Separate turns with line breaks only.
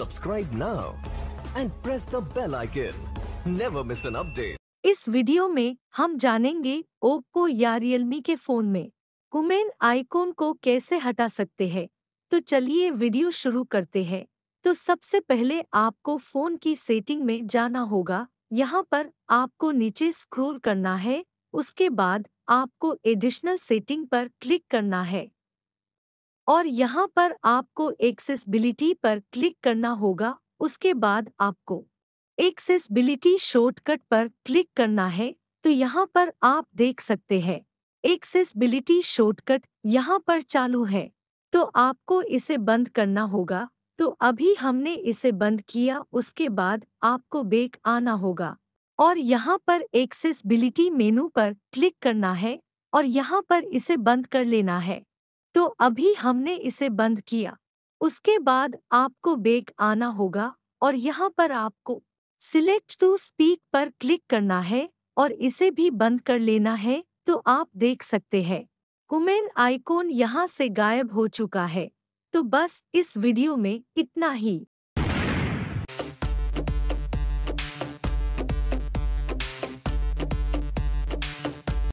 Subscribe now and press the bell icon. Never miss an update. इस video में हम जानेंगे ओप्पो या रियलमी के फोन में हुमेन आइकॉन को कैसे हटा सकते हैं तो चलिए वीडियो शुरू करते हैं तो सबसे पहले आपको फोन की सेटिंग में जाना होगा यहाँ पर आपको नीचे स्क्रॉल करना है उसके बाद आपको एडिशनल सेटिंग पर क्लिक करना है और यहाँ पर आपको एक्सेसबिलिटी पर क्लिक करना होगा उसके बाद आपको एक्सेसबिलिटी शॉर्टकट पर क्लिक करना है तो यहाँ पर आप देख सकते हैं एक्सेसबिलिटी शॉर्टकट यहाँ पर चालू है तो आपको इसे बंद करना होगा तो अभी हमने इसे बंद किया उसके बाद आपको बेक आना होगा और यहाँ पर एक्सेसबिलिटी मेनू पर क्लिक करना है और यहाँ पर इसे बंद कर लेना है तो अभी हमने इसे बंद किया उसके बाद आपको बेक आना होगा और यहाँ पर आपको सिलेक्ट टू स्पीक पर क्लिक करना है और इसे भी बंद कर लेना है तो आप देख सकते हैं हुमेन आइकॉन यहाँ से गायब हो चुका है तो बस इस वीडियो में इतना ही